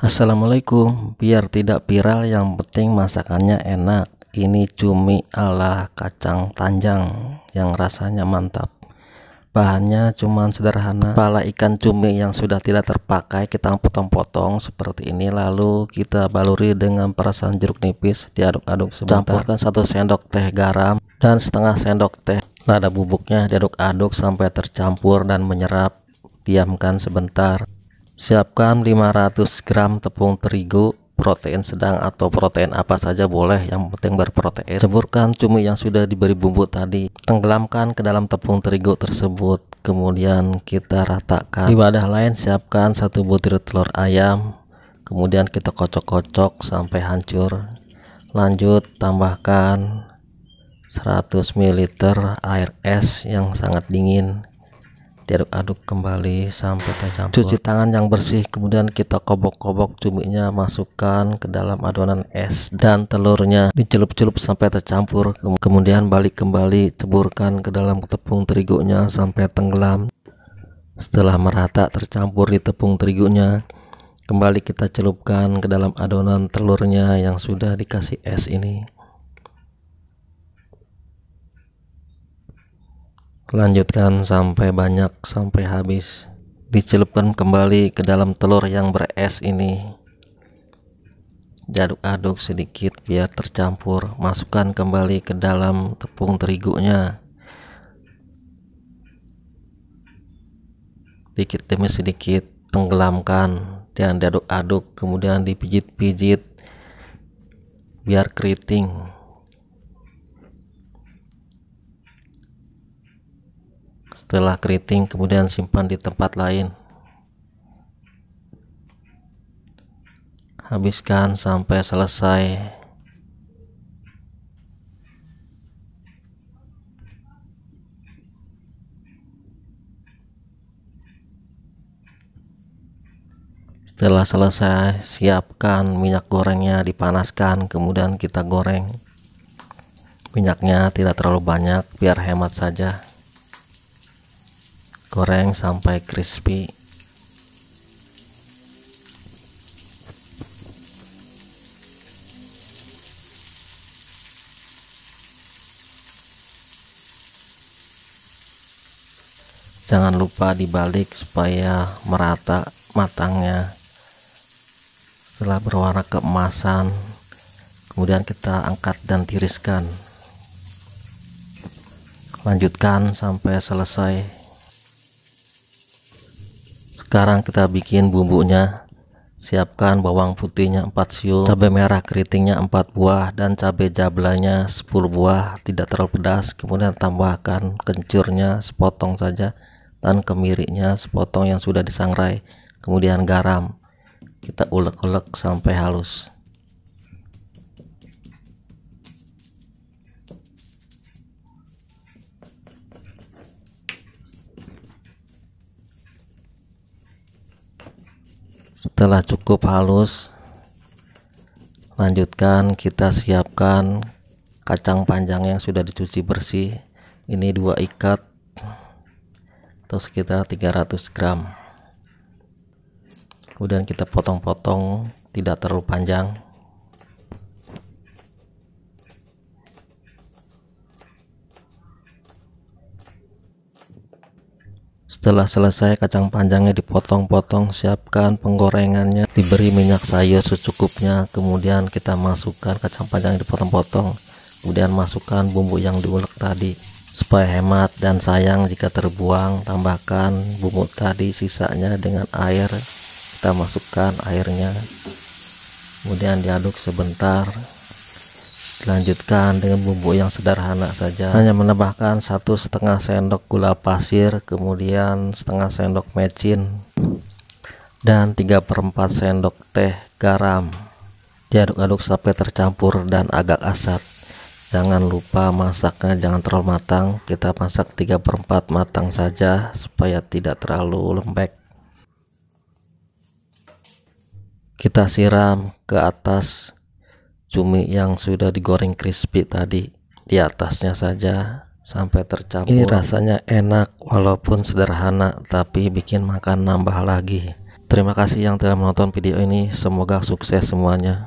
Assalamualaikum, biar tidak viral yang penting masakannya enak. Ini cumi ala kacang tanjang yang rasanya mantap. Bahannya cuma sederhana, Pala ikan cumi yang sudah tidak terpakai kita potong-potong seperti ini lalu kita baluri dengan perasan jeruk nipis diaduk-aduk sebentar. Campurkan satu sendok teh garam dan setengah sendok teh lada bubuknya diaduk-aduk sampai tercampur dan menyerap. Diamkan sebentar. Siapkan 500 gram tepung terigu, protein sedang atau protein apa saja boleh, yang penting berprotein. Ceburkan cumi yang sudah diberi bumbu tadi, tenggelamkan ke dalam tepung terigu tersebut, kemudian kita ratakan. Di wadah lain siapkan satu butir telur ayam, kemudian kita kocok-kocok sampai hancur. Lanjut tambahkan 100 ml air es yang sangat dingin diaduk-aduk kembali sampai tercampur cuci tangan yang bersih kemudian kita kobok-kobok cuminya masukkan ke dalam adonan es dan telurnya dicelup-celup sampai tercampur kemudian balik kembali ceburkan ke dalam tepung terigunya sampai tenggelam setelah merata tercampur di tepung terigunya kembali kita celupkan ke dalam adonan telurnya yang sudah dikasih es ini Lanjutkan sampai banyak sampai habis. Dicelupkan kembali ke dalam telur yang beres ini. Aduk-aduk sedikit biar tercampur. Masukkan kembali ke dalam tepung terigunya. Sedikit demi sedikit tenggelamkan dan diaduk-aduk kemudian dipijit-pijit biar keriting. setelah keriting kemudian simpan di tempat lain habiskan sampai selesai setelah selesai siapkan minyak gorengnya dipanaskan kemudian kita goreng minyaknya tidak terlalu banyak biar hemat saja goreng sampai crispy jangan lupa dibalik supaya merata matangnya setelah berwarna keemasan kemudian kita angkat dan tiriskan lanjutkan sampai selesai sekarang kita bikin bumbunya siapkan bawang putihnya 4 siung cabe merah keritingnya 4 buah dan cabe jablanya 10 buah tidak terlalu pedas kemudian tambahkan kencurnya sepotong saja dan kemirinya sepotong yang sudah disangrai kemudian garam kita ulek-ulek sampai halus setelah cukup halus lanjutkan kita siapkan kacang panjang yang sudah dicuci bersih ini dua ikat atau sekitar 300 gram kemudian kita potong-potong tidak terlalu panjang Setelah selesai kacang panjangnya dipotong-potong, siapkan penggorengannya, diberi minyak sayur secukupnya, kemudian kita masukkan kacang panjang yang dipotong-potong, kemudian masukkan bumbu yang diulek tadi. Supaya hemat dan sayang jika terbuang, tambahkan bumbu tadi sisanya dengan air. Kita masukkan airnya, kemudian diaduk sebentar dilanjutkan dengan bumbu yang sederhana saja hanya menambahkan satu setengah sendok gula pasir kemudian setengah sendok mecin dan 3 per 4 sendok teh garam diaduk-aduk sampai tercampur dan agak asat jangan lupa masaknya jangan terlalu matang kita masak 3 per 4 matang saja supaya tidak terlalu lembek kita siram ke atas cumi yang sudah digoreng crispy tadi di atasnya saja sampai tercampur ini rasanya enak walaupun sederhana tapi bikin makan nambah lagi terima kasih yang telah menonton video ini semoga sukses semuanya